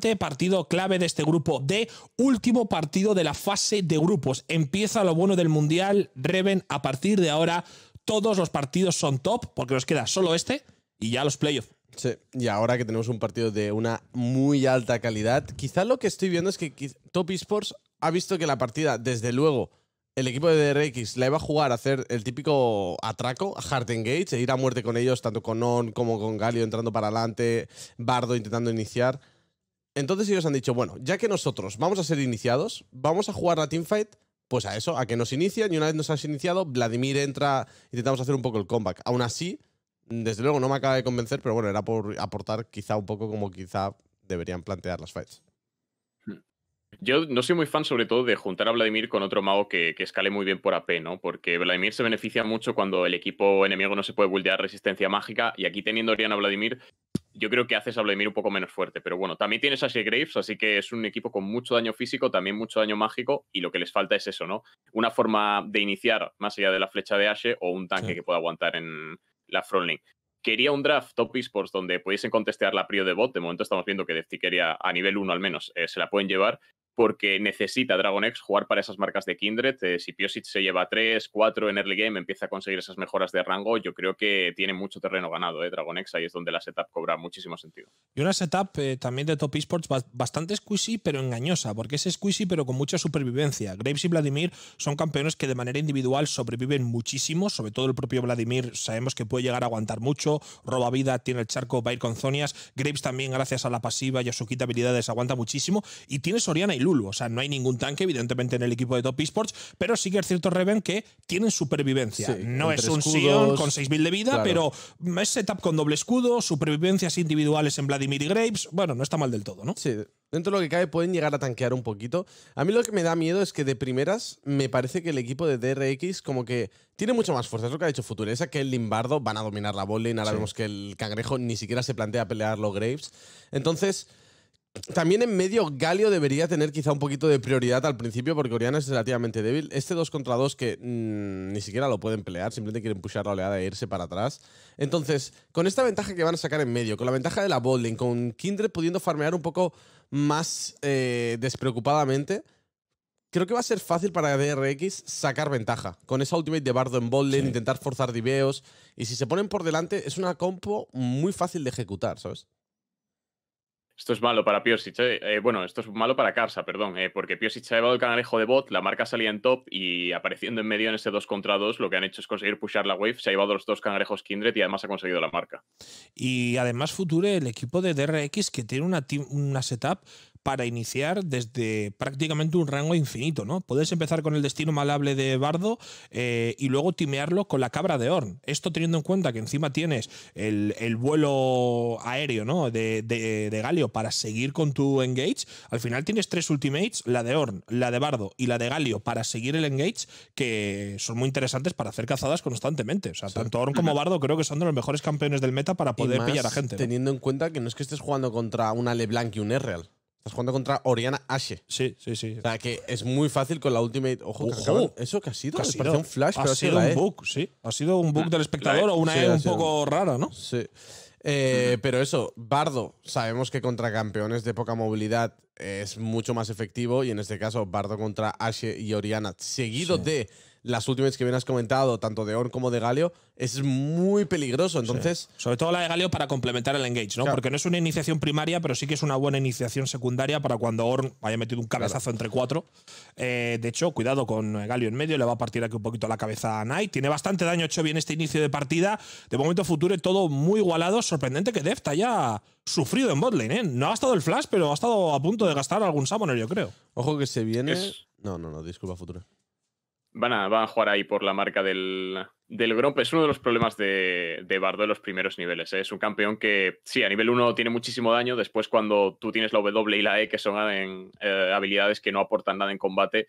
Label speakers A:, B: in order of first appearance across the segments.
A: Este partido clave de este grupo D, último partido de la fase de grupos. Empieza lo bueno del Mundial, Reven, a partir de ahora todos los partidos son top, porque nos queda
B: solo este y ya los playoffs. Sí, y ahora que tenemos un partido de una muy alta calidad, quizá lo que estoy viendo es que Top Esports ha visto que la partida, desde luego, el equipo de DRX la iba a jugar a hacer el típico atraco a Hard Engage, e ir a muerte con ellos, tanto con On como con Galio entrando para adelante, Bardo intentando iniciar. Entonces ellos han dicho, bueno, ya que nosotros vamos a ser iniciados, vamos a jugar la teamfight, pues a eso, a que nos inician y una vez nos has iniciado, Vladimir entra, intentamos hacer un poco el comeback. Aún así, desde luego no me acaba de convencer, pero bueno, era por aportar quizá un poco como quizá deberían plantear las fights.
C: Yo no soy muy fan, sobre todo, de juntar a Vladimir con otro mago que, escale muy bien por AP, ¿no? Porque Vladimir se beneficia mucho cuando el equipo enemigo no se puede buildear resistencia mágica. Y aquí teniendo a Vladimir, yo creo que haces a Vladimir un poco menos fuerte. Pero bueno, también tienes a Graves, así que es un equipo con mucho daño físico, también mucho daño mágico, y lo que les falta es eso, ¿no? Una forma de iniciar más allá de la flecha de Ashe o un tanque que pueda aguantar en la frontline. Quería un draft top esports donde pudiesen contestar la prio de bot. De momento estamos viendo que Defty quería a nivel 1 al menos eh, se la pueden llevar, porque necesita Dragon X jugar para esas marcas de Kindred. Eh, si Piosic se lleva 3, 4 en early game, empieza a conseguir esas mejoras de rango, yo creo que tiene mucho terreno ganado eh, Dragon X. Ahí es donde la setup cobra muchísimo sentido.
A: Y una setup eh, también de Top Esports bastante squishy, pero engañosa, porque es squishy, pero con mucha supervivencia. Graves y Vladimir son campeones que de manera individual sobreviven muchísimo, sobre todo el propio Vladimir sabemos que puede llegar a aguantar mucho, roba vida, tiene el charco, va a ir con zonias. Graves también, gracias a la pasiva y a su habilidades aguanta muchísimo. Y tiene Soriana Lulu. O sea, no hay ningún tanque, evidentemente, en el equipo de Top Esports, pero sí que cierto, Reven, que tiene supervivencia. no es un Sion con 6.000 de vida, pero
B: es setup con doble escudo, supervivencias individuales en Vladimir y Graves. Bueno, no está mal del todo, ¿no? Sí, dentro de lo que cabe pueden llegar a tanquear un poquito. A mí lo que me da miedo es que de primeras me parece que el equipo de DRX como que tiene mucho más fuerza. Es lo que ha dicho Futuresa, que el Limbardo van a dominar la bowling. Ahora vemos que el Cangrejo ni siquiera se plantea pelear los Graves. Entonces... También en medio Galio debería tener quizá un poquito de prioridad al principio porque Oriana es relativamente débil. Este 2 contra 2 que mm, ni siquiera lo pueden pelear, simplemente quieren pushar la oleada e irse para atrás. Entonces, con esta ventaja que van a sacar en medio, con la ventaja de la bowling, con Kindred pudiendo farmear un poco más eh, despreocupadamente, creo que va a ser fácil para DRX sacar ventaja. Con esa ultimate de Bardo en bowling, intentar forzar diveos y si se ponen por delante es una compo muy fácil de ejecutar, ¿sabes?
C: Esto es malo para Piosic, eh, eh, bueno, esto es malo para Carsa, perdón, eh, porque Piosic ha llevado el canarejo de bot, la marca salía en top y apareciendo en medio en ese 2 contra 2, lo que han hecho es conseguir pushar la wave, se ha llevado los dos canarejos Kindred y además ha conseguido la marca.
A: Y además Future, el equipo de DRX, que tiene una, una setup para iniciar desde prácticamente un rango infinito, ¿no? Puedes empezar con el destino malable de Bardo eh, y luego timearlo con la cabra de Horn. Esto teniendo en cuenta que encima tienes el, vuelo aéreo, ¿no? De, de, Galio para seguir con tu engage. Al final tienes tres ultimates, la de Horn, la de Bardo y la de Galio para seguir el engage, que son muy interesantes para hacer cazadas constantemente. O sea, tanto Horn como Bardo creo que son de los mejores campeones del meta para poder pillar a gente. Teniendo
B: en cuenta que no es que estés jugando contra una LeBlanc y un Erreal. Estás jugando contra Oriana Ashe. Sí, sí, sí. O sea, que es muy fácil con la Ultimate. Ojo, ¿eso que ha sido? Parece parece un flash, pero ha sido un bug,
A: sí. Ha sido un bug del espectador o una E un poco
B: rara, ¿no? Sí. Eh, pero eso, Bardo, sabemos que contra campeones de poca movilidad es mucho más efectivo y en este caso Bardo contra Ashe y Oriana, seguido de las últimas que bien has comentado, tanto de Orn como de Galio, es muy peligroso. Entonces. Sobre todo
A: la de Galio para complementar el engage,
B: ¿no? Porque no es una iniciación primaria, pero sí que es una buena iniciación
A: secundaria para cuando Orn haya metido un cabezazo entre cuatro. Eh, de hecho, cuidado con eh, Galio en medio, le va a partir aquí un poquito la cabeza a Knight. Tiene bastante daño hecho bien este inicio de partida. De momento Future, todo muy igualado. Sorprendente que Deft haya sufrido en botlane, ¿eh? No ha gastado el flash, pero ha estado
B: a punto de gastar algún summoner, yo creo. Ojo que se viene. No, no, no, disculpa, Future
C: van a, jugar ahí por la marca del, del Gromp. Es uno de los problemas de, de Bardo en los primeros niveles. ¿eh? Es un campeón que, sí, a nivel 1 tiene muchísimo daño. Después, cuando tú tienes la W y la E, que son eh, eh, habilidades que no aportan nada en combate,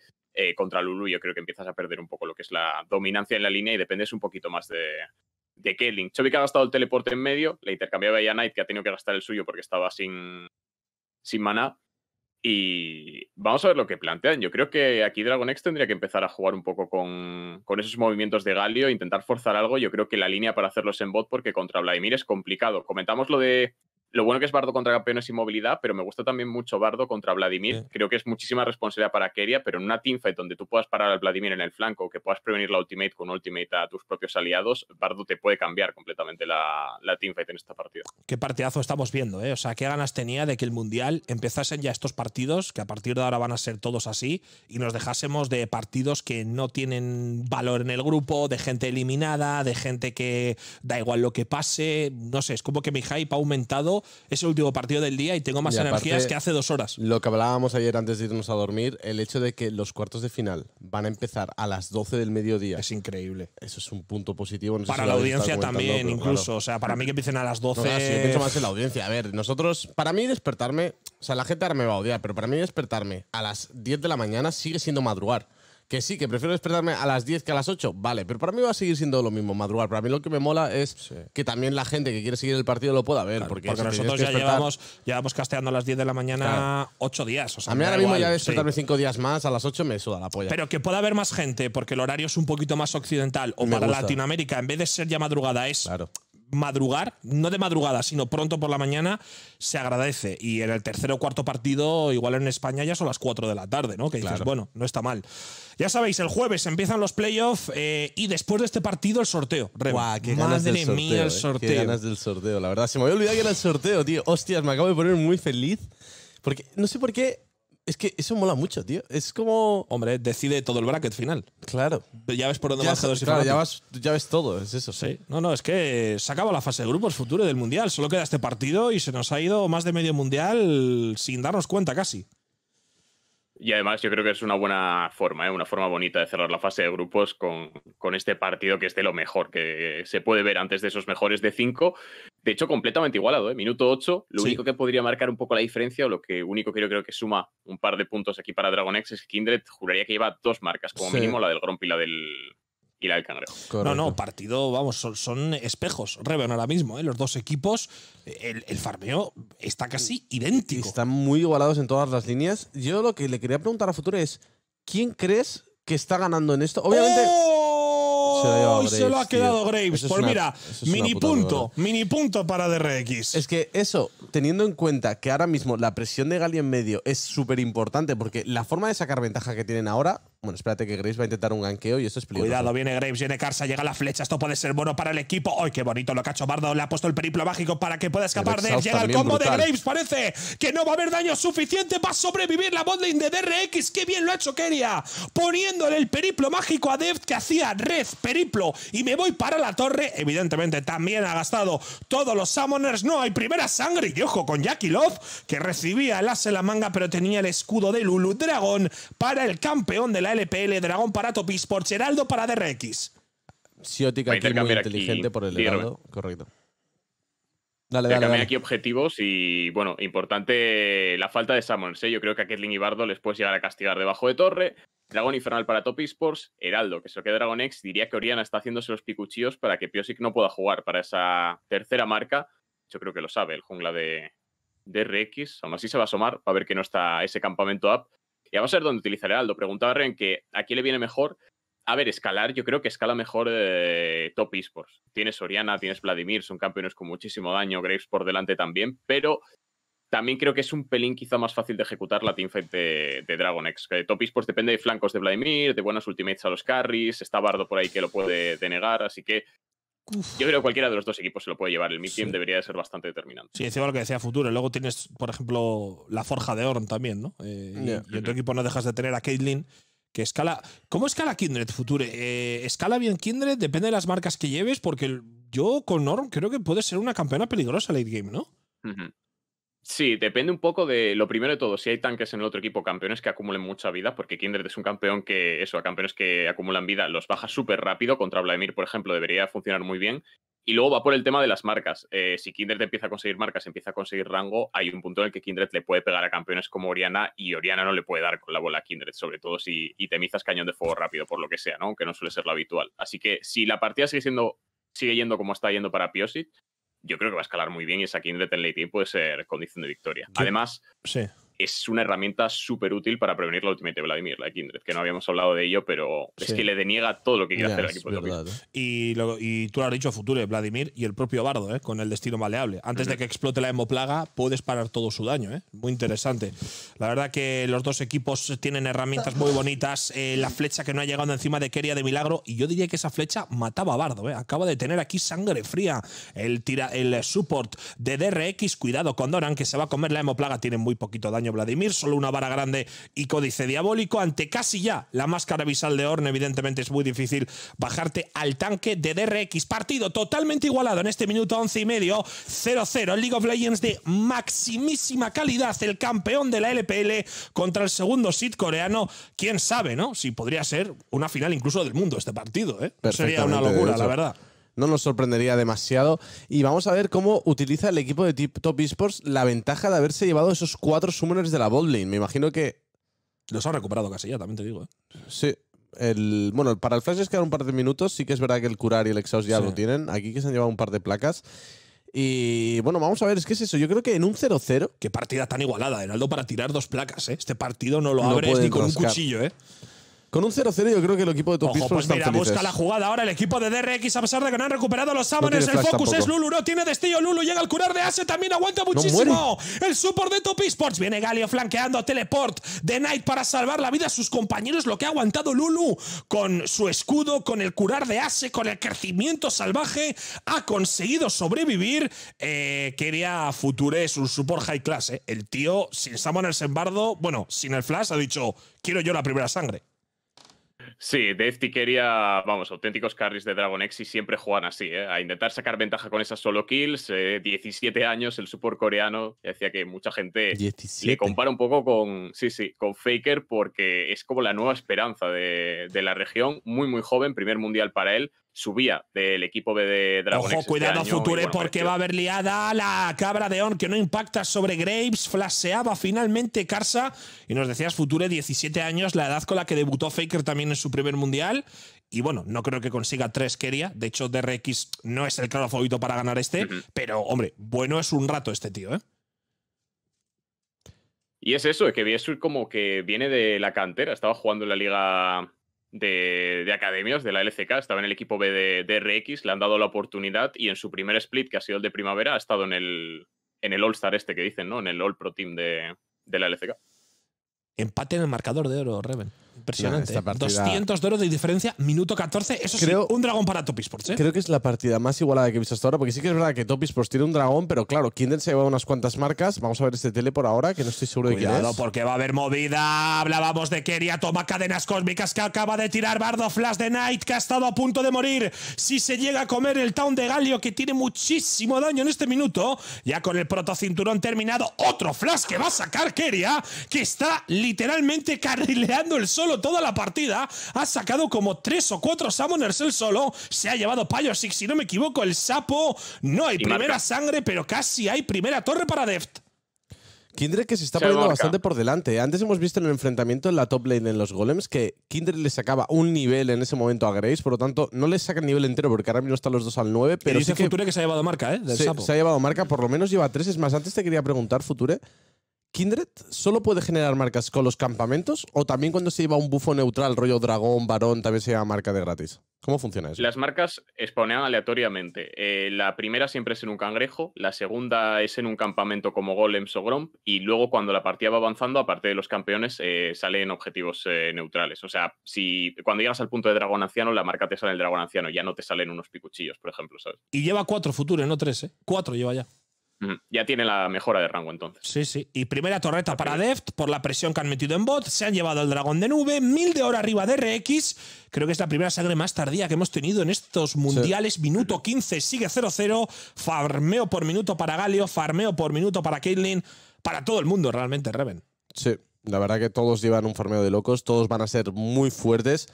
C: contra Lulu, yo creo que empiezas a perder un poco lo que es la dominancia en la línea y dependes un poquito más de, de Kelling. que ha gastado el teleporte en medio, le intercambiaba ya Knight, que ha tenido que gastar el suyo porque estaba sin, sin maná. Y vamos a ver lo que plantean. Yo creo que aquí Dragon X tendría que empezar a jugar un poco con, con, esos movimientos de Galio, intentar forzar algo. Yo creo que la línea para hacerlos en bot, porque contra Vladimir es complicado. Comentamos lo de lo bueno que es Bardo contra campeones y movilidad, pero me gusta también mucho Bardo contra Vladimir. Creo que es muchísima responsabilidad para Keria, pero en una teamfight donde tú puedas parar al Vladimir en el flanco, que puedas prevenir la ultimate con ultimate a tus propios aliados, Bardo te puede cambiar completamente la, la teamfight en esta partida.
A: Qué partidazo estamos viendo, ¿eh? O sea, qué ganas tenía de que el Mundial empezasen ya estos partidos, que a partir de ahora van a ser todos así, y nos dejásemos de partidos que no tienen valor en el grupo, de gente eliminada, de gente que da igual lo que pase. No sé, es como que mi hype ha aumentado es el último partido del día y tengo más energías que hace
B: dos horas. Lo que hablábamos ayer antes de irnos a dormir, el hecho de que los cuartos de final van a empezar a las 12 del mediodía. Es increíble. Eso es un punto positivo. para la audiencia también, incluso. O sea, para mí que empiecen a las 12. más en la audiencia. A ver, nosotros, para mí despertarme, o sea, la gente ahora me va a odiar, pero para mí despertarme a las 10 de la mañana sigue siendo madrugar. Que sí, que prefiero despertarme a las 10 que a las 8. Vale, pero para mí va a seguir siendo lo mismo madrugar. Para mí lo que me mola es que también la gente que quiere seguir el partido lo pueda ver. porque, nosotros ya llevamos, casteando a las 10 de la mañana
A: 8 días. a mí ahora mismo ya despertarme
B: 5 días más, a las 8 me suda la polla. Pero
A: que pueda haber más gente, porque el horario es un poquito más occidental o para Latinoamérica, en vez de ser ya madrugada, es claro madrugar, no de madrugada, sino pronto por la mañana, se agradece. Y en el tercer o cuarto partido, igual en España ya son las 4 de la tarde, ¿no? Que dices, bueno, no está mal. Ya sabéis, el jueves
B: empiezan los playoffs eh, y después de este partido el sorteo. Guau, qué ganas Madre del sorteo, el eh, sorteo. qué ganas del sorteo, la verdad. Se me había olvidado que era el sorteo, tío. Hostias, me acabo de poner muy feliz. Porque, no sé por qué, es que eso mola mucho, tío. Es como. Hombre, decide todo el bracket final. Claro. Ya ves por dónde vas ya, ya, ves todo, es eso. Sí.
A: No, no, es que se acaba la fase de grupos futuro del mundial. Solo queda este partido y se nos ha ido más de medio mundial sin darnos cuenta casi.
C: Y además yo creo que es una buena forma, ¿eh? una forma bonita de cerrar la fase de grupos con, con, este partido que es de lo mejor que se puede ver antes de esos mejores de cinco. De hecho, completamente igualado, ¿eh? minuto ocho, Lo único que podría marcar un poco la diferencia, o lo que único que yo creo que suma un par de puntos aquí para Dragon es que Kindred juraría que lleva dos marcas, como mínimo la del Gromp y la del, y la del No, no,
A: partido, vamos, son, espejos. Reven ahora
B: mismo, ¿eh? los dos equipos, el, farmeo está casi idéntico. Están muy igualados en todas las líneas. Yo lo que le quería preguntar a futuro es, ¿quién crees que está ganando en esto? Obviamente... ¡Oh! Se, lo se lo ha quedado Graves. pues mira, mini punto, mini punto para DRX. Es que eso, teniendo en cuenta que ahora mismo la presión de Gali en medio es súper importante, porque la forma de sacar ventaja que tienen ahora bueno, espérate que Graves va a intentar un ganqueo y eso es peligroso. Cuidado, viene Graves, viene Carsa, llega la flecha. Esto puede ser bueno para el equipo. ¡Ay, qué bonito lo que ha hecho Bardo!
A: Le ha puesto el periplo mágico para que pueda escapar de él. Llega el combo de Graves. Parece que no va a haber daño suficiente para sobrevivir la botlane de DRX. ¡Qué bien lo ha hecho Keria! Poniéndole el periplo mágico a Dev que hacía red, periplo. Y me voy para la torre. Evidentemente también ha gastado todos los summoners. No, hay primera sangre. Y ojo con Jackie Love, que recibía el as en la manga, pero tenía el escudo de Lulu Dragón para el campeón de la LPL, Dragón para Esports, Heraldo para DRX.
B: Siotic aquí muy inteligente por el Heraldo. Correcto.
A: Dale, dale,
C: aquí objetivos y, bueno, importante la falta de Summons. ¿eh? Yo creo que a Ketling y Bardo les puede llegar a castigar debajo de torre. Dragón Infernal para Top Esports. Heraldo, que es lo que Dragon X diría que Oriana está haciéndose los picuchillos para que Piosic no pueda jugar para esa tercera marca. Yo creo que lo sabe el jungla de, DRX. Aún así se va a asomar para ver que no está ese campamento up. Ya va a ser donde utilizaré Aldo. Preguntaba Ren que a quién le viene mejor. A ver, escalar, yo creo que escala mejor eh, Top Esports. Tienes Oriana, tienes Vladimir, son campeones con muchísimo daño, Graves por delante también, pero también creo que es un pelín quizá más fácil de ejecutar la teamfight de, de Dragon eh, Top Esports depende de flancos de Vladimir, de buenas ultimates a los carries, está Bardo por ahí que lo puede denegar, así que yo creo que cualquiera de los dos equipos se lo puede llevar. El midgame debería de ser bastante determinante.
A: Sí, encima lo que decía Future. Luego tienes, por ejemplo, la forja de Orn también, ¿no?
C: Eh, y en
A: tu equipo no dejas de tener a Caitlyn, que escala. ¿Cómo escala Kindred Future? Eh, ¿Escala bien Kindred? Depende de las marcas que lleves, porque yo con Orn creo que puede ser una campeona peligrosa late game, ¿no?
C: Sí, depende un poco de lo primero de todo, si hay tanques en el otro equipo, campeones que acumulen mucha vida, porque Kindred es un campeón que, eso, a campeones que acumulan vida los baja súper rápido, contra Vladimir, por ejemplo, debería funcionar muy bien. Y luego va por el tema de las marcas. Eh, si Kindred empieza a conseguir marcas, empieza a conseguir rango, hay un punto en el que Kindred le puede pegar a campeones como Oriana y Oriana no le puede dar con la bola a Kindred, sobre todo si itemizas temizas cañón de fuego rápido, por lo que sea, ¿no? aunque no suele ser lo habitual. Así que si la partida sigue, siendo, sigue yendo como está yendo para Piosit yo creo que va a escalar muy bien y esa quinta de tiempo puede ser condición de victoria. Además, sí es una herramienta súper útil para prevenir la Ultimate de Vladimir, la Kindred, que no habíamos hablado de ello, pero es que le deniega todo lo que quiere hacer el equipo de ¿eh?
A: y, y tú lo has dicho a futuro, Vladimir y el propio Bardo, ¿eh? con el destino maleable. Antes de que explote la hemoplaga, puedes parar todo su daño. ¿eh? Muy interesante. La verdad que los dos equipos tienen herramientas muy bonitas. Eh, la flecha que no ha llegado encima de Keria de milagro, y yo diría que esa flecha mataba a Bardo. ¿eh? Acaba de tener aquí sangre fría. El, tira, el support de DRX, cuidado con Doran, que se va a comer la hemoplaga, tiene muy poquito daño Vladimir, solo una vara grande y códice diabólico. Ante casi ya la máscara visal de Horn, evidentemente es muy difícil bajarte al tanque de DRX. Partido totalmente igualado en este minuto 11 y medio, 0-0. League of Legends de maximísima calidad, el campeón de la LPL contra el segundo seed coreano. Quién sabe, ¿no? Si podría ser una final
B: incluso del mundo este partido, ¿eh? Sería una locura, la verdad no nos sorprendería demasiado. Y vamos a ver cómo utiliza el equipo de Top Esports la ventaja de haberse llevado esos cuatro summoners de la botlane. Me imagino que... Los han recuperado casi ya, también te digo. ¿eh? Sí. El, bueno, para el Flash es quedan un par de minutos. Sí que es verdad que el curar y el exhaust ya lo tienen. Aquí que se han llevado un par de placas. Y bueno, vamos a ver, es que es eso. Yo creo que en un 0-0. Qué partida tan igualada, Heraldo, para tirar
A: dos placas, ¿eh? Este partido no lo abres ni con un cuchillo, ¿eh?
B: Con un 0-0 yo creo que el equipo de Top pues mira, busca la
A: jugada ahora el equipo de DRX a pesar de que no han recuperado los Summoners. el focus es Lulu, no tiene destello Lulu, llega al curar de Ase, también aguanta muchísimo. el support de Top Esports. Viene Galio flanqueando a Teleport de Knight para salvar la vida a sus compañeros. Lo que ha aguantado Lulu con su escudo, con el curar de Ase, con el crecimiento salvaje, ha conseguido sobrevivir. Eh, quería es un support high class. Eh. El tío sin Summoners en bardo, bueno, sin el flash, ha dicho, quiero yo la primera sangre.
C: Sí, Defty quería, vamos, auténticos carries de Dragon X y siempre juegan así, ¿eh? a intentar sacar ventaja con esas solo kills. 17 eh, años, el support coreano, decía que mucha gente le compara un poco con, sí, sí, con Faker porque es como la nueva esperanza de, la región, muy, muy joven, primer mundial para él, subía del equipo de Dragon Ojo, X este cuidado Future porque
A: va a haber liada la cabra de On que no impacta sobre Graves, flaseaba finalmente Carsa y nos decías Future 17 años, la edad con la que debutó Faker también en su su primer mundial. Y bueno, no creo que consiga tres quería De hecho, DRX no es el claro favorito para ganar este. Pero, hombre, bueno es un rato este tío, ¿eh?
C: Y es eso, es que es como que viene de la cantera. Estaba jugando en la liga de, academias de la LCK, estaba en el equipo B de, DRX, le han dado la oportunidad y en su primer split, que ha sido el de primavera, ha estado en el, en el All-Star este que dicen, ¿no? En el All-Pro Team de, de la LCK.
B: Empate en el marcador de oro, Reven.
C: Impresionante. 200
A: ¿eh? de oro de diferencia, minuto 14. Eso creo, un dragón para topis Sports. ¿eh? Creo
B: que es la partida más igualada que he visto hasta ahora, porque sí que es verdad que topis Sports tiene un dragón, pero claro, Kindle se lleva unas cuantas marcas. Vamos a ver este tele por ahora, que no estoy seguro de quién es.
A: porque va a haber movida. Hablábamos de Keria, toma cadenas cósmicas que acaba de tirar Bardo Flash de Knight, que ha estado a punto de morir. Si se llega a comer el Town de Galio, que tiene muchísimo daño en este minuto, ya con el protocinturón terminado, otro Flash que va a sacar Keria, que está literalmente carrileando el sol toda la partida, ha sacado como tres o cuatro Summoners él solo, se ha llevado Payo Six, si no me equivoco, el sapo, no hay primera sangre, pero casi hay primera torre para Deft. Kindred que se está poniendo bastante
B: por delante. Antes hemos visto en el enfrentamiento en la top lane en los golems que Kindred le sacaba un nivel en ese momento a Grace, por lo tanto no le saca el nivel entero porque ahora mismo están los dos al 9, pero dice Future
A: que se ha llevado marca, ¿eh? se ha
B: llevado marca, por lo menos lleva tres. Es más, antes te quería preguntar, Future, Kindred solo puede generar marcas con los campamentos o también cuando se lleva un bufo neutral, rollo dragón, varón, también se sea marca de gratis. ¿Cómo funciona eso?
C: Las marcas spawnean aleatoriamente. Eh, la primera siempre es en un cangrejo, la segunda es en un campamento como golems o gromp y luego cuando la partida va avanzando, aparte de los campeones, eh, salen objetivos eh, neutrales. O sea, si cuando llegas al punto de dragón anciano, la marca te sale el dragón anciano, ya no te salen unos picuchillos, por ejemplo, ¿sabes?
A: Y lleva cuatro futuros, no tres, ¿eh? Cuatro lleva ya.
C: Mm, ya tiene la mejora de rango entonces.
A: Sí, sí. Y primera torreta para Deft por la presión que han metido en bot. Se han llevado el dragón de nube. Mil de hora arriba de RX. Creo que es la primera sangre más tardía que hemos tenido en estos mundiales. Minuto 15, sigue 0-0. Farmeo por minuto para Galio. Farmeo por minuto para Caitlyn. Para todo el mundo, realmente, Reven.
B: Sí, la verdad que todos llevan un farmeo de locos. Todos van a ser muy fuertes.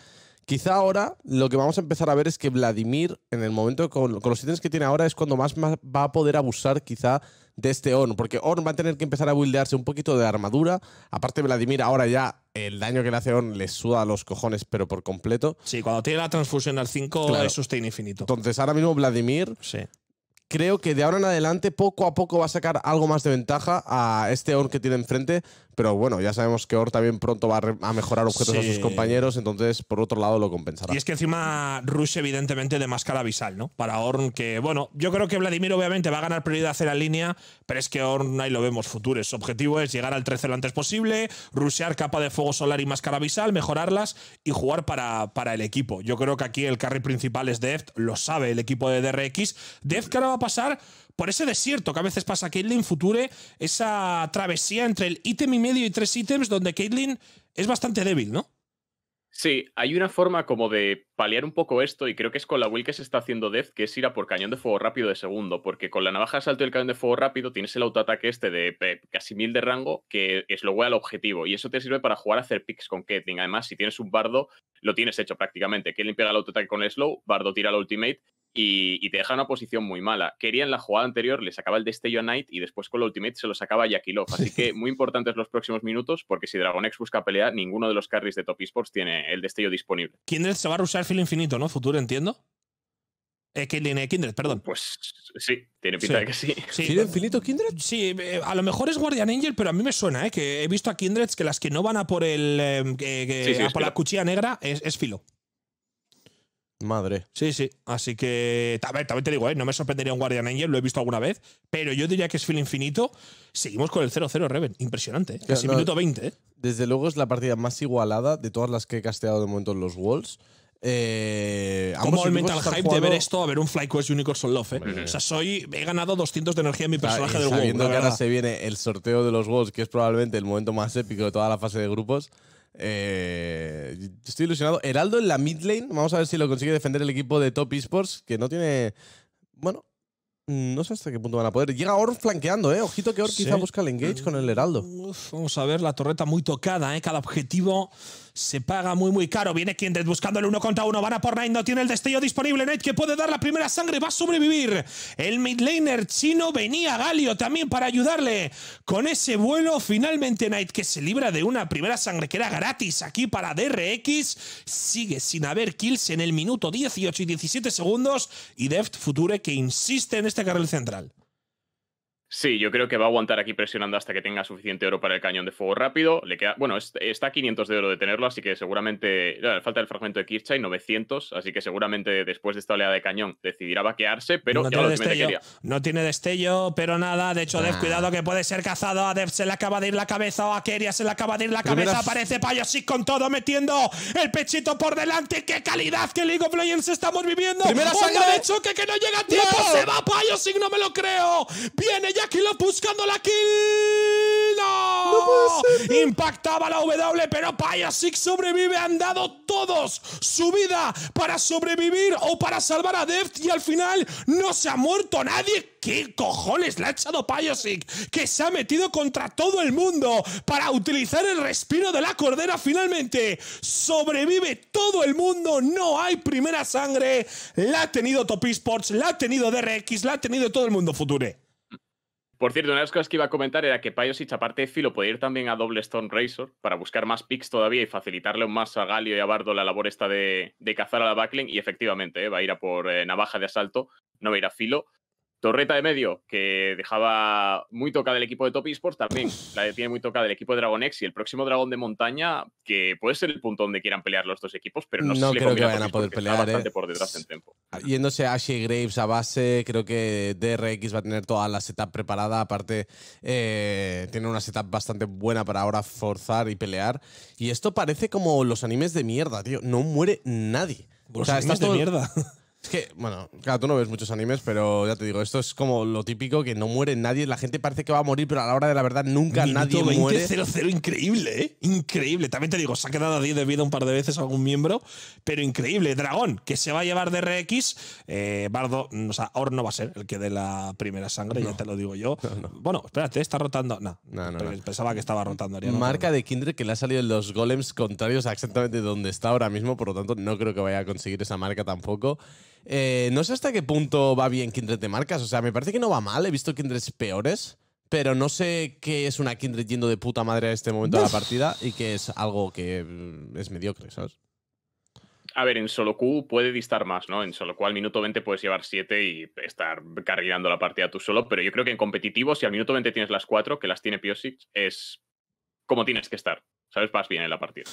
B: Quizá ahora lo que vamos a empezar a ver es que Vladimir, en el momento con, los ítems que tiene ahora, es cuando más, va a poder abusar quizá de este Orn, porque Orn va a tener que empezar a buildearse un poquito de armadura. Aparte, Vladimir ahora ya el daño que le hace Orn le suda a los cojones, pero por completo. Sí, cuando tiene la transfusión al 5 eso es infinito. Entonces, ahora mismo Vladimir creo que de ahora en adelante poco a poco va a sacar algo más de ventaja a este Orn que tiene enfrente pero bueno, ya sabemos que Or también pronto va a mejorar objetos a sus compañeros, entonces por otro lado lo compensará.
A: Y es que encima Rush, evidentemente, de máscara visal, ¿no? Para Orn, que bueno, yo creo que Vladimir obviamente va a ganar prioridad en la línea, pero es que Orn ahí lo vemos futuro. Su objetivo es llegar al 13 lo antes posible, rushear capa de fuego solar y máscara visal, mejorarlas y jugar para, para el equipo. Yo creo que aquí el carry principal es Deft, lo sabe el equipo de DRX. Deft que ahora va a pasar por ese desierto que a veces pasa Caitlyn Future, esa travesía entre el ítem y medio y tres ítems donde Caitlyn es bastante débil, ¿no?
C: Sí, hay una forma como de paliar un poco esto, y creo que es con la will que se está haciendo Death, que es ir a por cañón de fuego rápido de segundo, porque con la navaja de salto y el cañón de fuego rápido tienes el autoataque este de casi mil de rango, que es lo al objetivo, y eso te sirve para jugar a hacer picks con Caitlyn. Además, si tienes un bardo, lo tienes hecho prácticamente. Caitlyn pega el autoataque con slow, bardo tira el ultimate, y, te deja en una posición muy mala. Quería en la jugada anterior le sacaba el destello a Knight y después con la Ultimate se lo sacaba a Así que muy importantes los próximos minutos porque si Dragonex busca pelear, ninguno de los carries de Top Esports tiene el destello disponible.
A: Kindred se va a usar filo infinito, ¿no? Futuro, entiendo. Eh, Kindred, perdón. Pues
C: sí, tiene pinta de que sí. sí. infinito
A: Kindred? Sí, eh, a lo mejor es Guardian Angel, pero a mí me suena, ¿eh? Que he visto a Kindred que las que no van a por el. Eh, por la cuchilla negra es, es filo. Madre. Sí, sí. Así que ver, también te digo, ¿eh? no me sorprendería un Guardian Angel, lo he visto alguna vez, pero yo diría que es feel infinito. Seguimos con el 0-0 Reven. Impresionante. ¿eh? Casi minuto 20.
B: ¿eh? Desde luego es la partida más igualada de todas las que he casteado de momento en los Walls. Eh, ¿Cómo aumenta el hype de ver esto
A: a ver un FlyQuest Unicorns on Love? Eh? O sea, soy, he ganado 200 de energía en mi personaje del WoW. Sabiendo que ahora se
B: viene el sorteo de los walls que es probablemente el momento más épico de toda la fase de grupos, eh, estoy ilusionado. Heraldo en la mid lane. Vamos a ver si lo consigue defender el equipo de Top Esports, que no tiene. Bueno, mm, no sé hasta qué punto van a poder. Llega Orn flanqueando, ¿eh? Ojito que Orn quizá busca el engage con el Heraldo.
A: vamos a ver, la torreta muy tocada, ¿eh? Cada objetivo se paga muy, muy caro. Viene Kindred buscando el uno contra uno. Van a por Knight. No tiene el destello disponible. Knight que puede dar la primera sangre. Va a sobrevivir. El midlaner chino venía Galio también para ayudarle con ese vuelo. Finalmente Knight que se libra de una primera sangre que era gratis aquí para DRX. Sigue sin haber kills en el minuto 18 y 17 segundos. Y Deft Future que insiste en este carril central.
C: Sí, yo creo que va a aguantar aquí presionando hasta que tenga suficiente oro para el cañón de fuego rápido. Le queda, bueno, está 500 de oro de tenerlo, así que seguramente falta el fragmento de y 900, así que seguramente después de esta oleada de cañón decidirá vaquearse, pero no tiene destello,
A: No tiene destello, pero nada, de hecho, Dev, ah. cuidado que puede ser cazado, a Dev se le acaba de ir la cabeza, o a Keria se le acaba de ir la cabeza, aparece sí con todo metiendo el pechito por delante, qué calidad que League of Legends estamos viviendo. Primera sangre de choque que no llega a tiempo, se va Payosic, no me lo creo. Viene ya lo buscando la kill. ¡No! Impactaba la W, pero Payasic sobrevive. Han dado todos su vida para sobrevivir o para salvar a Deft y al final no se ha muerto nadie. ¿Qué cojones le ha echado Payasic? Que se ha metido contra todo el mundo para utilizar el respiro de la cordera finalmente. Sobrevive todo el mundo, no hay primera sangre. La ha tenido Top Esports, la ha tenido DRX, la ha tenido todo el mundo Future.
C: Por cierto, una de las cosas que iba a comentar era que Pajosic, aparte de Filo, puede ir también a doble Stone Razor para buscar más picks todavía y facilitarle un más a Galio y a Bardo la labor esta de, cazar a la Backling Y efectivamente, eh, va a ir a por eh, navaja de asalto, no va a ir a Filo. Torreta de medio, que dejaba muy tocada el equipo de Top Esports, también la tiene muy tocada el equipo de Dragon X y el próximo Dragón de Montaña, que puede ser el punto donde quieran pelear los dos equipos, pero no, sé si creo le que vayan a poder pelear. ¿eh? por detrás tiempo.
B: Ah, yéndose a Ashe Graves a base, creo que DRX va a tener toda la setup preparada. Aparte, eh, tiene una setup bastante buena para ahora forzar y pelear. Y esto parece como los animes de mierda, tío. No muere nadie. Pues o sea, de mierda. Es que, bueno, claro, tú no ves muchos animes, pero ya te digo, esto es como lo típico que no muere nadie. La gente parece que va a morir, pero a la hora de la verdad nunca nadie muere. 0,
A: 0, increíble, ¿eh? Increíble. También te digo, se ha quedado a 10 de vida un par de veces algún miembro, pero increíble. Dragón, que se va a llevar de rex eh, Bardo, mm, o sea, Or no va a ser el que dé la primera sangre, ya te lo digo yo. Bueno, espérate, está rotando. No, no, pensaba que estaba rotando. Ariano, Marca
B: de Kindred que le ha salido en los golems contrarios a exactamente donde está ahora mismo, por lo tanto, no creo que vaya a conseguir esa marca tampoco. Eh, no sé hasta qué punto va bien Kindred de marcas. O sea, me parece que no va mal. He visto Kindreds peores. Pero no sé qué es una Kindred yendo de puta madre a este momento de la partida y que es algo que mm, es mediocre, ¿sabes?
C: A ver, en solo Q puede distar más, ¿no? En solo Q al minuto 20 puedes llevar 7 y estar cargando la partida tú solo, pero yo creo que en competitivo, si al minuto 20 tienes las 4, que las tiene Piosic, es como tienes que estar. ¿Sabes? Vas bien en la partida.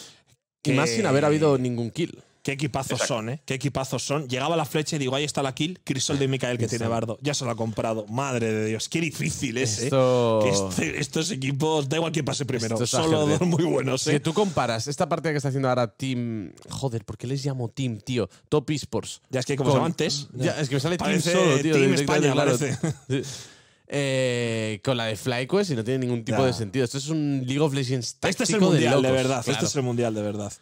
C: Y más sin haber eh, habido
B: ningún kill. Qué equipazos son,
A: ¿eh? Qué equipazos son. Llegaba la flecha y digo, ahí está la kill. Crisol de Micael que tiene Bardo. Ya se lo ha comprado. Madre de Dios, qué difícil es, ¿eh? Este, estos equipos, da igual quién pase primero. Son dos muy buenos, ¿eh? Si tú
B: comparas esta partida que está haciendo ahora Team. Joder, ¿por qué les llamo Team, tío? Top Esports. Ya es que como antes. es que me sale Team tío. España, claro. parece. Eh, con la de FlyQuest y no tiene ningún tipo de sentido. Esto es un League of Legends Este es el mundial de, verdad. Este es el
A: mundial de verdad.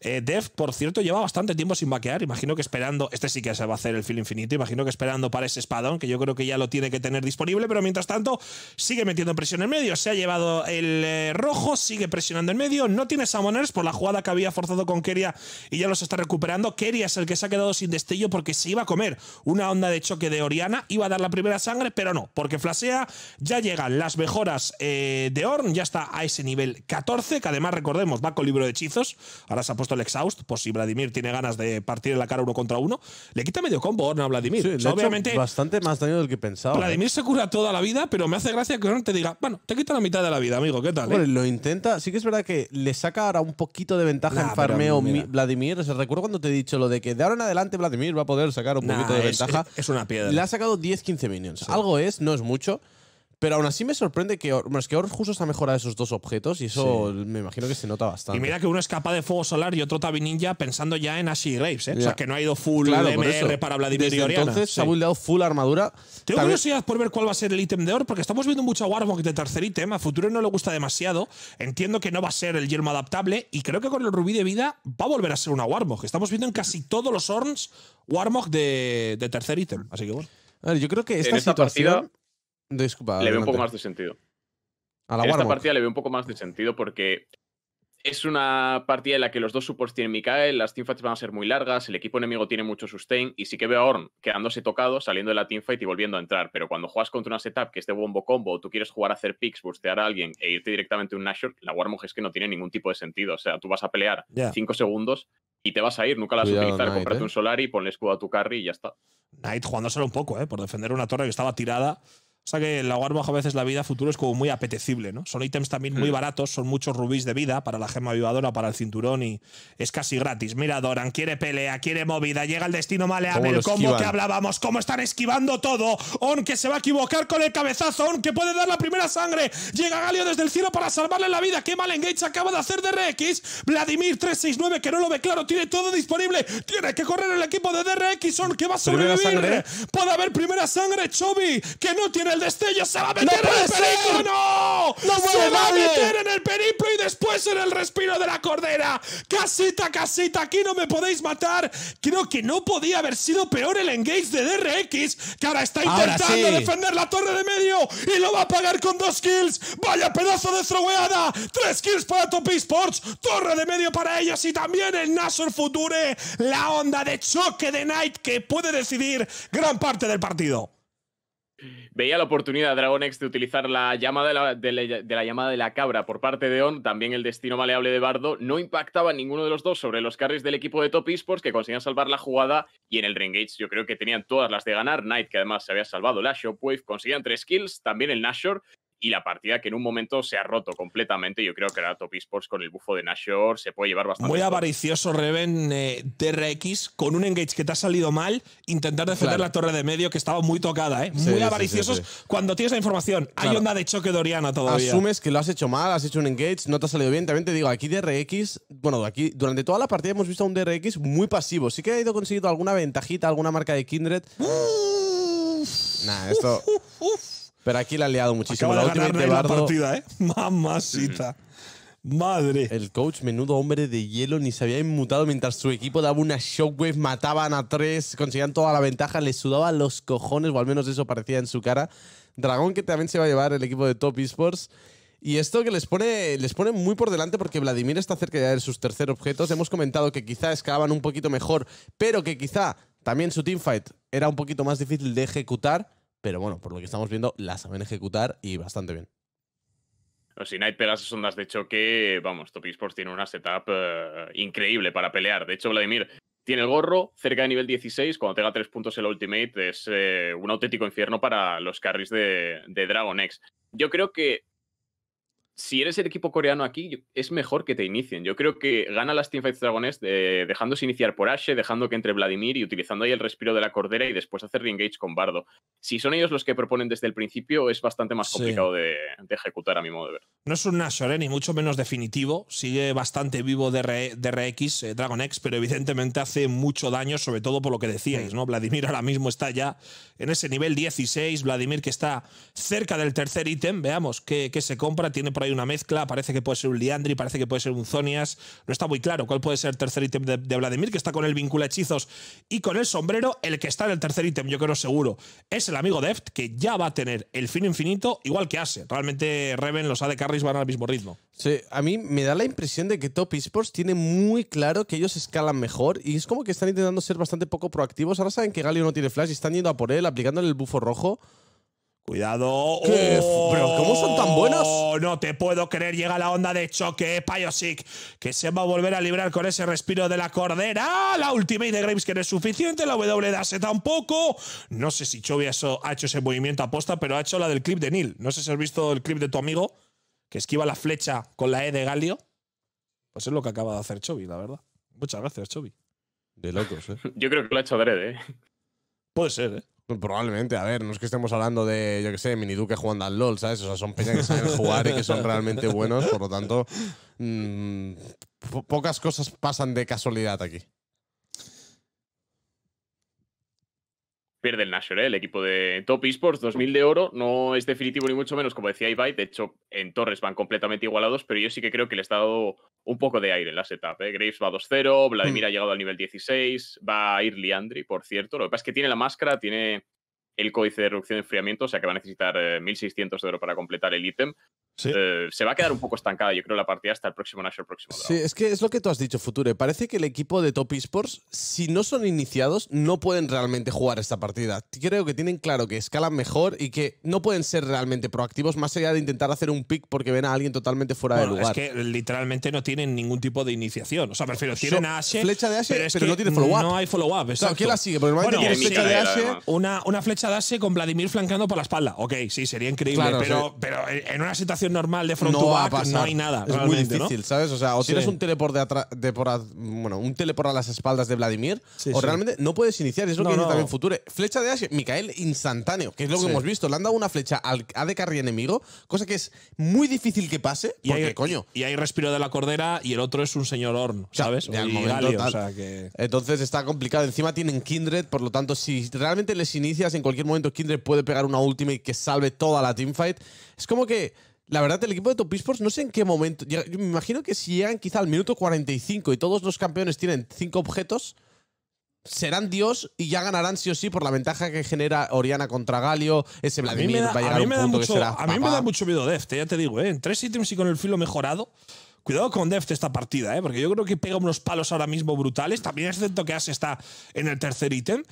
B: Eh, Dev, por cierto, lleva bastante tiempo sin
A: vaquear. Imagino que esperando. Este sí que se va a hacer el fill infinito. Imagino que esperando para ese espadón, que yo creo que ya lo tiene que tener disponible. Pero mientras tanto, sigue metiendo presión en medio. Se ha llevado el eh, rojo, sigue presionando en medio. No tiene Summoners por la jugada que había forzado con Keria y ya los está recuperando. Keria es el que se ha quedado sin destello porque se iba a comer una onda de choque de Oriana. Iba a dar la primera sangre, pero no, porque FlyQuest sea. Ya llegan las mejoras eh, de Orn, ya está a ese nivel 14, que además recordemos va con libro de hechizos. Ahora se ha puesto el exhaust, por si Vladimir tiene ganas de partir en la cara uno contra uno. Le quita medio combo Orn a Vladimir. obviamente,
B: bastante más daño del que pensaba. Vladimir ¿eh?
A: se cura toda la vida, pero me hace gracia que Orn te diga, bueno, te quita la mitad de la vida, amigo, ¿qué tal? Bueno, eh?". lo
B: intenta. Sí que es verdad que le saca ahora un poquito de ventaja en farmeo Vladimir. recuerdo cuando te he dicho lo de que de ahora en adelante Vladimir va a poder sacar un poquito de ventaja. Es, una piedra. Le ha sacado 10-15 minions. Algo es, no es mucho pero aún así me sorprende que, Orr que Orf justo está ha mejorado esos dos objetos y eso me imagino que se nota bastante. Y mira
A: que uno es capaz de fuego solar y otro Tabi Ninja pensando ya en Ashi Graves, ¿eh? O sea, que no ha ido full claro, para Vladimir Entonces se ha
B: buildeado full armadura. Tengo curiosidad por ver
A: cuál va a ser el ítem de Or, porque estamos viendo mucho Warmog de tercer ítem. A futuro no le gusta demasiado. Entiendo que no va a ser el yermo adaptable y creo que con el rubí de vida va a volver a ser una Warmog. Estamos viendo en casi todos los Orns Warmog de, tercer ítem. Así que bueno. A ver, yo creo que esta, situación...
C: Disculpa. Le veo un poco más de sentido. A la Esta partida le veo un poco más de sentido porque es una partida en la que los dos supports tienen Mikael, las teamfights van a ser muy largas, el equipo enemigo tiene mucho sustain y sí que veo a Orn quedándose tocado, saliendo de la teamfight y volviendo a entrar. Pero cuando juegas contra una setup que es de bombo combo, o tú quieres jugar a hacer picks, bustear a alguien e irte directamente a un Nashor, la Warmog es que no tiene ningún tipo de sentido. O sea, tú vas a pelear 5 segundos y te vas a ir, nunca la vas a utilizar, comprarte eh. un Solari, y ponle escudo a tu carry y ya está.
A: Knight jugándoselo un poco, ¿eh? por defender una torre que estaba tirada o sea que la bajo a veces la vida futuro es como muy apetecible, ¿no? Son ítems también muy mm. baratos, son muchos rubíes de vida para la gema vivadora, para el cinturón y es casi gratis. Mira, Doran, quiere pelea, quiere movida, llega el destino maleable, como que hablábamos, cómo están esquivando todo. On que se va a equivocar con el cabezazo, On que puede dar la primera sangre. Llega Galio desde el cielo para salvarle la vida. Qué mal engage acaba de hacer de Vladimir 369, que no lo ve claro, tiene todo disponible. Tiene que correr el equipo de DRX, On que va a sobrevivir. Puede haber primera sangre, Chobi, que no tiene el destello se va a meter en el periplo. ¡No! se va a meter en el periplo y después en el respiro de la cordera! ¡Casita, casita! ¡Aquí no me podéis matar! Creo que no podía haber sido peor el engage de DRX, que ahora está intentando defender la torre de medio y lo va a pagar con dos kills. ¡Vaya pedazo de throweada! ¡Tres kills para Top Sports! ¡Torre de medio para ellos! Y también el Nasur Future, la onda de choque de Knight que puede decidir gran parte del partido.
C: Veía la oportunidad Dragonex de utilizar la de la, la, llamada de la cabra por parte de On, también el destino maleable de Bardo, no impactaba ninguno de los dos sobre los carries del equipo de Top Esports que conseguían salvar la jugada y en el ringage yo creo que tenían todas las de ganar, Knight que además se había salvado la shopwave, consiguían tres kills, también el Nashor y la partida que en un momento se ha roto completamente. Yo creo que era Top Esports con el bufo de Nashor se puede llevar bastante. Muy avaricioso
A: Reven DRX, eh, con un engage que te ha salido mal, intentar defender la torre de medio que estaba muy tocada, ¿eh? muy avariciosos. cuando tienes la información, hay onda de choque de Oriana todavía.
B: Asumes que lo has hecho mal, has hecho un engage, no te ha salido bien. También te digo, aquí DRX, bueno, aquí durante toda la partida hemos visto un DRX muy pasivo. Sí que ha ido consiguiendo alguna ventajita, alguna marca de Kindred. nada esto. Pero aquí la ha liado muchísimo. la partida, ¿eh? ¡Mamasita! Madre. El coach, menudo hombre de hielo, ni se había inmutado mientras su equipo daba una shockwave, mataban a tres, conseguían toda la ventaja, le sudaba los cojones, o al menos eso parecía en su cara. Dragón que también se va a llevar el equipo de Top Esports. Y esto que les pone, les pone muy por delante porque Vladimir está cerca ya de sus tercer objetos. Hemos comentado que quizá escalaban un poquito mejor, pero que quizá también su teamfight era un poquito más difícil de ejecutar. Pero bueno, por lo que estamos viendo, la saben ejecutar y bastante bien. Si
C: Los Sniper, las ondas de choque, vamos, Top Esports tiene una setup eh, increíble para pelear. De hecho, Vladimir tiene el gorro cerca de nivel 16. Cuando tenga tres puntos el Ultimate, es eh, un auténtico infierno para los carries de, de Dragon X. Yo creo que si eres el equipo coreano aquí, es mejor que te inicien. Yo creo que gana las Teamfights Dragones de, eh, dejándose iniciar por Ashe, dejando que entre Vladimir y utilizando ahí el respiro de la cordera y después hacer engage con Bardo. Si son ellos los que proponen desde el principio, es bastante más complicado de, ejecutar a mi modo de ver.
A: No es un Nashor ¿eh? ni mucho menos definitivo. Sigue bastante vivo de DRX, eh, Dragon X, pero evidentemente hace mucho daño, sobre todo por lo que decíais, ¿no? Vladimir ahora mismo está ya en ese nivel 16. Vladimir que está cerca del tercer ítem. Veamos qué, se compra. Tiene por ahí una mezcla. Parece que puede ser un Liandri, parece que puede ser un Zonias. No está muy claro cuál puede ser el tercer ítem de, Vladimir, que está con el vincula hechizos y con el sombrero. El que está en el tercer ítem, yo creo seguro, es el amigo Deft, que ya va a tener el fin infinito, igual que hace. Realmente Reven los ha de van al mismo ritmo.
B: Sí, a mí me da la impresión de que Top Esports tiene muy claro que ellos escalan mejor y es como que están intentando ser bastante poco proactivos. Ahora saben que Galio no tiene flash y están yendo a por él, aplicándole el bufo rojo. Cuidado. Oh, ¿Pero cómo son tan buenos? No te puedo creer. Llega la onda de choque,
A: Payosic, que se va a volver a librar con ese respiro de la cordera. La ultimate de Graves que no es suficiente. La W de tampoco. No sé si Chovy ha hecho ese movimiento aposta, pero ha hecho la del clip de Neil. No sé si has visto el clip de tu amigo que esquiva la flecha con la E de Galio, pues es lo que acaba de hacer Chovy, la verdad. Muchas
B: gracias, Chovy. De locos, ¿eh?
C: Yo creo que lo ha hecho adrede, ¿eh?
B: Puede ser, ¿eh? Pues probablemente, a ver, no es que estemos hablando de, yo qué sé, Miniduque jugando al LOL, ¿sabes? O sea, son peñas que saben jugar y que son realmente buenos, por lo tanto, mm, pocas cosas pasan de casualidad aquí.
C: pierde el National, ¿eh? el equipo de Top Esports, 2000 de oro, no es definitivo ni mucho menos, como decía Ibai, de hecho en Torres van completamente igualados, pero yo sí que creo que le está dado un poco de aire en la setup, ¿eh? Graves va 2-0, Vladimir hmm. ha llegado al nivel 16, va a ir Liandri, por cierto, lo que pasa es que tiene la máscara, tiene el códice de reducción de enfriamiento, o sea que va a necesitar 1600 eh, de oro para completar el ítem, eh, se va a quedar un poco estancada, yo creo, la partida hasta el próximo Nash, el próximo.
B: Sí, es que es lo que tú has dicho, Future. Parece que el equipo de Top Esports, si no son iniciados, no pueden realmente jugar esta partida. Creo que tienen claro que escalan mejor y que no pueden ser realmente proactivos, más allá de intentar hacer un pick porque ven a alguien totalmente fuera de lugar. Es
A: que literalmente no tienen ningún tipo de iniciación. O sea, prefiero, tienen a Ashe. pero, no tiene follow-up. No hay follow-up. ¿quién la sigue? Una, flecha de Ashe con Vladimir flancando por la espalda. Ok, sí, sería increíble, pero en una situación normal de front no no hay nada. Es muy difícil,
B: ¿sabes? O sea, o tienes un teleport de, bueno, un teleport a las espaldas de Vladimir, o realmente no puedes iniciar. Es lo que dice también Future. Flecha de asia Mikael instantáneo, que es lo que hemos visto. Le han dado una flecha al de carry enemigo, cosa que es muy difícil que pase, porque, coño. Y hay respiro de la cordera y el otro es un señor Horn, ¿sabes? y Entonces está complicado. Encima tienen Kindred, por lo tanto, si realmente les inicias en cualquier momento, Kindred puede pegar una ultimate que salve toda la teamfight. Es como que la verdad, el equipo de Top Esports no sé en qué momento. Yo me imagino que si llegan quizá al minuto 45 y todos los campeones tienen cinco objetos, serán Dios y ya ganarán sí o sí por la ventaja que genera Oriana contra Galio. Ese Vladimir a un punto que será. A mí me da mucho miedo Deft, eh, ya te digo, ¿eh? en tres ítems y con el filo mejorado.
A: Cuidado con Deft esta partida, ¿eh? porque yo creo que pega unos palos ahora mismo brutales. También es que As está en el tercer ítem.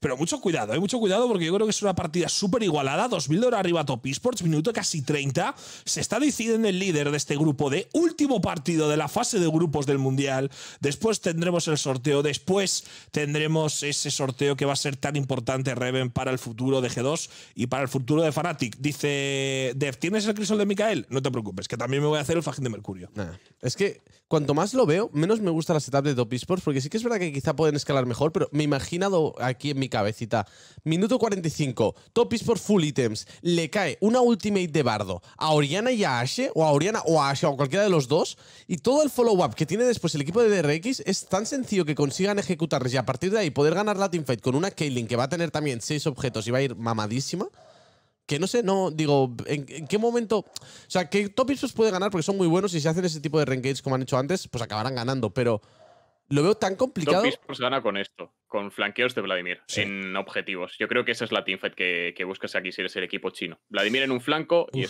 A: Pero mucho cuidado, hay eh, mucho cuidado porque yo creo que es una partida súper igualada. 2.000 dólares arriba Top Esports, minuto casi 30. Se está decidiendo el líder de este grupo de último partido de la fase de grupos del Mundial. Después tendremos el sorteo, después tendremos ese sorteo que va a ser tan importante, Reven, para el futuro de G2 y para el futuro de Fnatic.
B: Dice Dev, ¿tienes el crisol de Mikael? No te preocupes, que también me voy a hacer el fajín de Mercurio. es que cuanto más lo veo, menos me gusta la setup de Top Esports porque sí que es verdad que quizá pueden escalar mejor, pero me he imaginado aquí en mi cabecita. Minuto 45, Topis por full items. Le cae una ultimate de bardo a Oriana y a Ashe, o a Oriana o a Ashe, o cualquiera de los dos. Y todo el follow-up que tiene después el equipo de DRX es tan sencillo que consigan ejecutarles y a partir de ahí poder ganar la teamfight con una Caitlyn que va a tener también 6 objetos y va a ir mamadísima que no sé, no, digo, ¿en, qué momento? O sea, que topis puede ganar porque son muy buenos y si hacen ese tipo de rankings como han hecho antes, pues acabarán ganando, pero lo veo tan complicado. Top
C: se gana con esto, con flanqueos de Vladimir sin en objetivos. Yo creo que esa es la teamfight que, que buscas aquí si eres el equipo chino. Vladimir en un flanco
A: y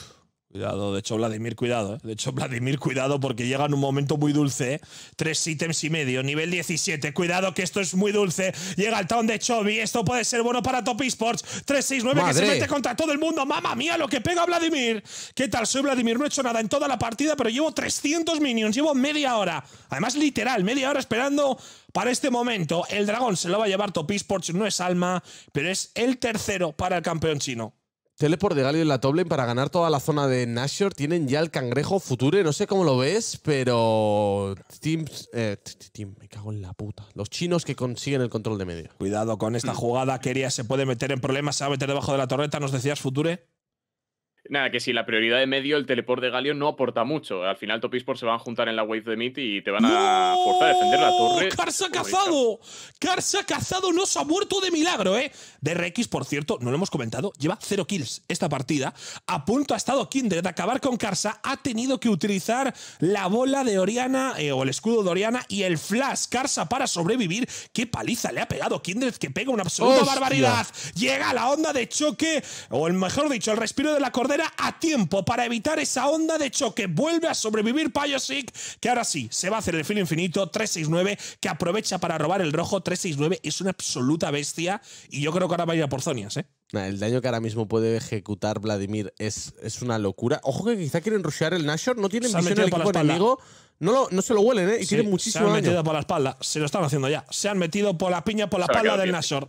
A: Cuidado, de hecho Vladimir, cuidado. Eh. De hecho Vladimir, cuidado porque llega en un momento muy dulce. Eh. Tres ítems y medio, nivel 17. Cuidado que esto es muy dulce. Llega el town de Chobi, esto puede ser bueno para Top Esports. 369 que se mete contra todo el mundo. Mamma mía, lo que pega Vladimir. ¿Qué tal? Soy Vladimir, no he hecho nada en toda la partida, pero llevo 300 minions, llevo media hora. Además, literal, media hora esperando para este momento. El dragón se lo va a llevar Top Esports, no es Alma, pero es el tercero para el campeón chino.
B: Teleport de Galio en la Toblen para ganar toda la zona de Nashor. Tienen ya el cangrejo Future. No sé cómo lo ves, pero. Team, eh, team, me cago en la puta. Los chinos que consiguen el control de
A: medio. Cuidado con esta jugada. Quería se puede meter en problemas. Se va a meter debajo de la torreta. ¿Nos decías, Future?
C: Nada, que si la prioridad de medio, el teleport de Galio no aporta mucho. Al final Topi'spor se van a juntar en la wave de Meat y te van a aportar forzar a defender la torre. ¡Carsa cazado! ¡Carsa cazado! ¡No se ha muerto de
A: milagro, eh! De Rex por cierto, no lo hemos comentado, lleva cero kills esta partida. A punto ha estado Kindred de acabar con Carsa Ha tenido que utilizar la bola de Oriana eh, o el escudo de Oriana y el flash Carsa para sobrevivir. ¡Qué paliza le ha pegado Kindred! ¡Que pega una absoluta barbaridad! Llega la onda de choque, o el mejor dicho, el respiro de la corona a tiempo para evitar esa onda de choque. Vuelve a sobrevivir Payosic, que ahora sí, se va a hacer el fin infinito. 369, que aprovecha para robar el rojo. 369 es una
B: absoluta bestia y yo creo que ahora va a ir a por Zonias, ¿eh? el daño que ahora mismo puede ejecutar Vladimir es, es una locura. Ojo que quizá quieren rushear el Nashor, no tienen visión el equipo enemigo. No, se lo huelen, ¿eh? Y tiene muchísimo muchísimo Se han metido por la espalda. Se lo están haciendo ya. Se han metido por la piña, por la
A: espalda del Nashor.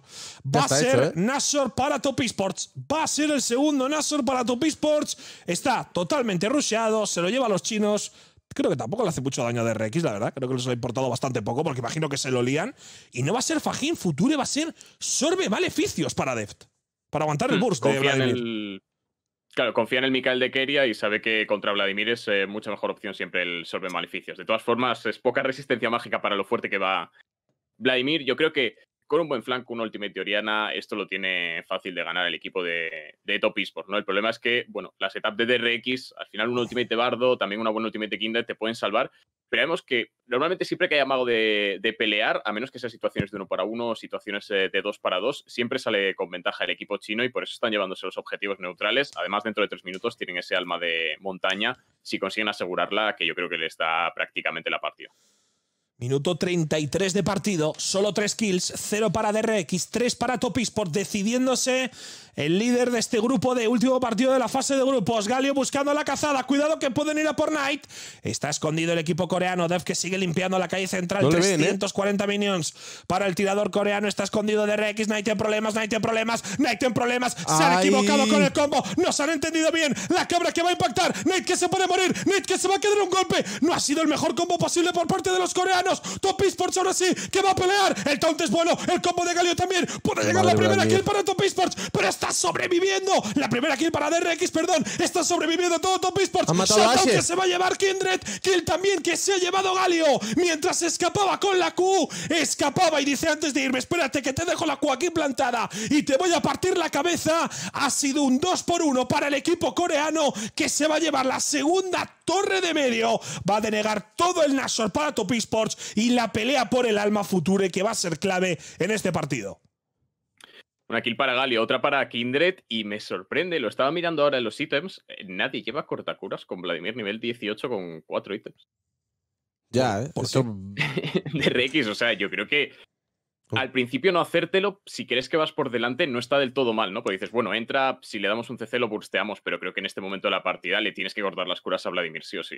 A: Va a ser ¿eh? Nashor para Top Esports. Va a ser el segundo Nashor para Top Esports. Está totalmente rusheado. Se lo lleva a los chinos. Creo que tampoco le hace mucho daño de DRX, la verdad. Creo que les ha importado bastante poco, porque imagino que se lo lían. Y no va a ser Fajín Future, va a ser Sorbe Maleficios para Deft. Para aguantar el mm, burst. de en
C: Claro, confía en el Mikael de Keria y sabe que contra Vladimir es eh, mucha mejor opción siempre el Sorbe Maleficios. De todas formas, es poca resistencia mágica para lo fuerte que va Vladimir. Yo creo que con un buen flanco, un Ultimate Oriana, esto lo tiene fácil de ganar el equipo de, Top Esports, ¿no? El problema es que, bueno, las etapas de DRX, al final un Ultimate de Bardo, también una buena Ultimate de Kindred te pueden salvar, pero vemos que normalmente siempre que haya mago de, de, pelear, a menos que sean situaciones de uno para uno, situaciones eh, de dos para dos, siempre sale con ventaja el equipo chino y por eso están llevándose los objetivos neutrales. Además, dentro de tres minutos tienen ese alma de montaña, si consiguen asegurarla, que yo creo que les da prácticamente la partida.
A: Minuto 33 de partido, solo 3 kills, 0 para DRX, 3 para Topis por decidiéndose el líder de este grupo de último partido de la fase de grupos. Galio buscando la cazada. Cuidado que pueden ir a por Knight. Está escondido el equipo coreano. Dev que sigue limpiando la calle central. 340 ¿eh? minions para el tirador coreano. Está escondido de Rex. Knight en problemas. Knight en problemas. Knight en problemas. Se han equivocado con el combo. No se han entendido bien. La cabra que va a impactar. Knight que se puede morir. Knight que se va a quedar un golpe. No ha sido el mejor combo posible por parte de los coreanos. Top Esports ahora sí que va a pelear. El taunt es bueno. El combo de Galio también. Puede llegar la primera kill para Top Esports. Pero está sobreviviendo. La primera kill para DRX, perdón. Está sobreviviendo todo Top Esports. que se va a llevar Kindred. Kill también que se ha llevado Galio. Mientras escapaba con la Q, escapaba y dice antes de irme, espérate que te dejo la Q aquí plantada y te voy a partir la cabeza. Ha sido un 2 por 1 para el equipo coreano que se va a llevar la segunda torre de medio. Va a denegar todo el Nashor para Top Esports y la pelea por el alma future que va a ser clave en este partido.
C: Una kill para Galio, otra para Kindred y me sorprende, lo estaba mirando ahora en los ítems, eh, nadie lleva cortacuras con Vladimir nivel 18 con 4 ítems.
B: Ya, ¿eh? Eso...
C: de Rex. o sea, yo creo que oh. al principio no hacértelo, si crees que vas por delante, no está del todo mal, ¿no? Porque dices, bueno, entra, si le damos un CC lo bursteamos, pero creo que en este momento de la partida le tienes que cortar las curas a Vladimir sí o sí.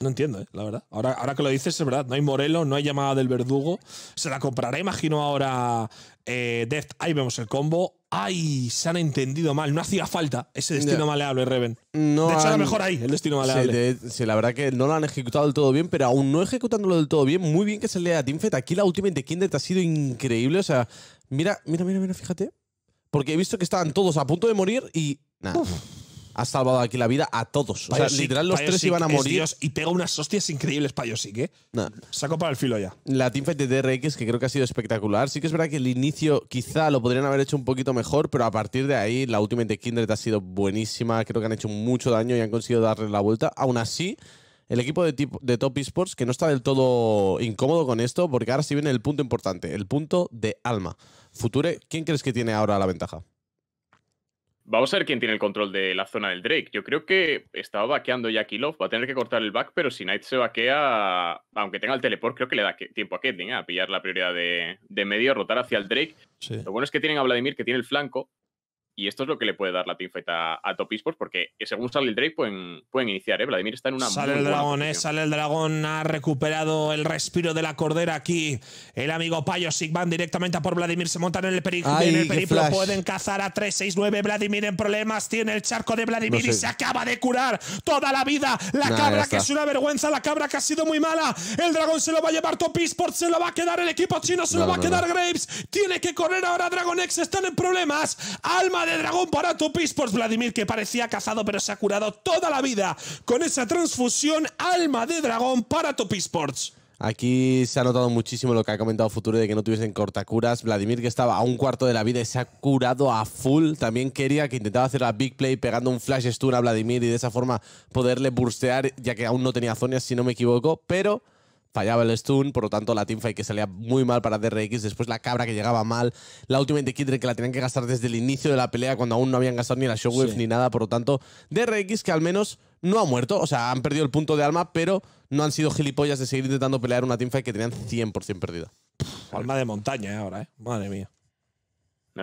A: No entiendo, ¿eh? la verdad. Ahora, ahora que lo dices, es verdad. No hay Morelo, no hay llamada del verdugo. Se la comprará, imagino, ahora eh, Death. Ahí vemos el combo. ¡Ay! Se han entendido mal. No hacía falta ese destino maleable,
B: Reven. No de hecho, mejor ahí, el destino maleable. Sí, la verdad que no lo han ejecutado del todo bien, pero aún no ejecutándolo del todo bien. Muy bien que se lea a Teamfed. Aquí la Ultimate de Kindred ha sido increíble. O sea, mira, mira, mira, mira, fíjate. Porque he visto que estaban todos a punto de morir y. Uf ha salvado aquí la vida a todos. o sea, literal, los tres iban a morir.
A: y pega unas hostias increíbles sí, ¿eh?
B: Saco para el filo ya. La teamfight de DRX, que creo que ha sido espectacular. Sí que es verdad que el inicio quizá lo podrían haber hecho un poquito mejor, pero a partir de ahí la Ultimate Kindred ha sido buenísima. Creo que han hecho mucho daño y han conseguido darle la vuelta. Aún así el equipo de, de, Top Esports que no está del todo incómodo con esto, porque ahora sí viene el punto importante, el punto de alma. Future, ¿quién crees que tiene ahora la ventaja?
C: Vamos a ver quién tiene el control de la zona del Drake. Yo creo que estaba vaqueando ya Kilov. Va a tener que cortar el back, pero si Knight se vaquea, aunque tenga el teleport, creo que le da tiempo a Ketting ¿eh? a pillar la prioridad de, de medio, rotar hacia el Drake. Lo bueno es que tienen a Vladimir, que tiene el flanco, y esto es lo que le puede dar la teamfight a, a Top Esports, porque según sale el Drake pueden, iniciar, ¿eh? Vladimir está en una. Sale el dragón, ¿eh?
A: sale el dragón, ha recuperado el respiro de la cordera aquí. El amigo Payo Sigman directamente a por Vladimir, se montan en el, pueden cazar a 369. Vladimir en problemas, tiene el charco de Vladimir y se acaba de curar toda la vida. La cabra que es una vergüenza, la cabra que ha sido muy mala. El dragón se lo va a llevar Top Esports, se lo va a quedar el equipo chino, se lo va a quedar Graves. Tiene que correr ahora Dragonex, están en problemas. Alma de dragón para Top Esports, Vladimir, que parecía cazado pero se ha curado toda la vida con esa transfusión alma de dragón para Top Sports
B: Aquí se ha notado muchísimo lo que ha comentado Futuro de que no tuviesen cortacuras. Vladimir, que estaba a un cuarto de la vida y se ha curado a full. También quería que intentaba hacer la big play pegando un flash stun a Vladimir y de esa forma poderle burstear, ya que aún no tenía zonas si no me equivoco. Pero fallaba el stun, por lo tanto la teamfight que salía muy mal para DRX, después la cabra que llegaba mal, la Ultimate Kidre que la tenían que gastar desde el inicio de la pelea cuando aún no habían gastado ni la showwave ni nada, por lo tanto DRX que al menos no ha muerto, o sea, han perdido el punto de alma, pero no han sido gilipollas de seguir intentando pelear una teamfight que tenían 100% perdida. alma de montaña eh, ahora, ¿eh? Madre mía.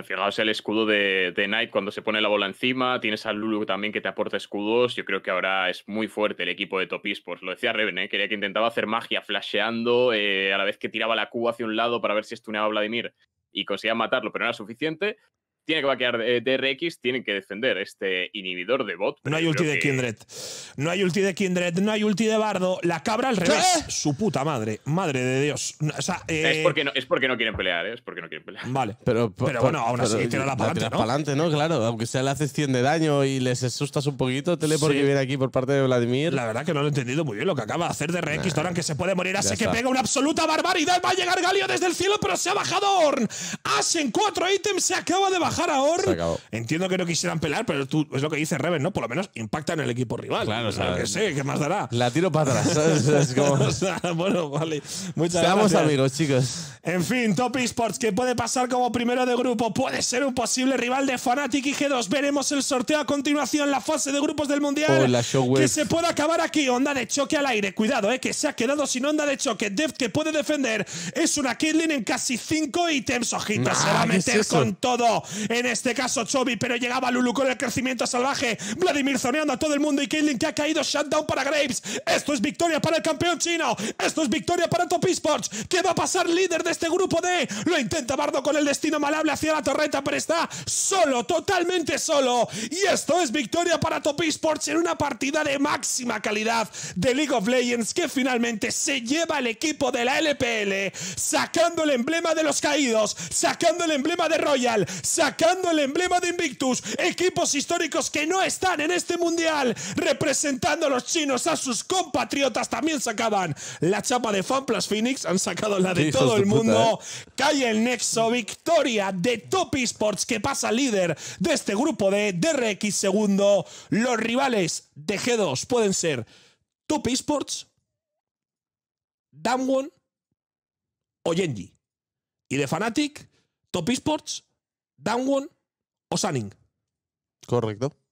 C: Fijaos el escudo de, de Knight cuando se pone la bola encima. Tienes a Lulu también que te aporta escudos. Yo creo que ahora es muy fuerte el equipo de Topis. Esports. Lo decía Reven, quería ¿eh? que intentaba hacer magia flasheando eh, a la vez que tiraba la Q hacia un lado para ver si estuneaba a Vladimir y conseguía matarlo, pero no era suficiente tiene que vaquear de eh, DRX, tienen que defender este inhibidor de bot. No hay ulti de Kindred.
A: No hay ulti de Kindred, no hay ulti de Bardo. La cabra al revés. Su puta madre. Madre de Dios. Eh, es,
C: porque no, es porque no quieren pelear, ¿eh? Es porque no quieren pelear. Vale. Pero, bueno, aún así, tira la palanca. adelante.
B: ¿no? Claro. Aunque sea le haces 100 de daño y les asustas un poquito, tele porque viene aquí por parte de Vladimir. La verdad que no lo he entendido muy bien lo que acaba de hacer DRX. Nah. Ahora que se puede morir, hace que pega
A: una absoluta barbaridad. Va a llegar Galio desde el cielo, pero se ha bajado Horn. en cuatro ítems, se acaba de bajar ahora Entiendo que no quisieran pelar, pero tú, es lo que dice Reven, ¿no? Por lo menos impacta en el equipo rival. Claro, que sé, ¿qué más dará?
B: La tiro para atrás.
A: bueno, vale. Seamos amigos, chicos. En fin, Top Esports, que puede pasar como primero de grupo. Puede ser un posible rival de Fnatic y G2. Veremos el sorteo a continuación, la fase de grupos del Mundial. que se puede acabar aquí. Onda de choque al aire. Cuidado, eh, que se ha quedado sin onda de choque. Dev que puede defender. Es una Caitlyn en casi 5 ítems. Ojito, se va a meter con todo en este caso Chobi, pero llegaba Lulu con el crecimiento salvaje, Vladimir zoneando a todo el mundo y Caitlyn que ha caído shutdown para Graves. Esto es victoria para el campeón chino, esto es victoria para Top Esports. ¿Qué va a pasar líder de este grupo D? Lo intenta Bardo con el destino malable hacia la torreta, pero está solo, totalmente solo. Y esto es victoria para Top Esports en una partida de máxima calidad de League of Legends que finalmente se lleva el equipo de la LPL, sacando el emblema de los caídos, sacando el emblema de Royal, sacando sacando el emblema de Invictus, equipos históricos que no están en este mundial, representando a los chinos, a sus compatriotas también sacaban la chapa de Fanplas Phoenix, han sacado la de todo el mundo. Eh. Calle el nexo, victoria de Top Esports que pasa líder de este grupo de DRX segundo. Los rivales de G2 pueden ser Top Esports, Damwon o Genji. Y de Fanatic, Top Esports, Downwon o Sunning?
C: Correcto.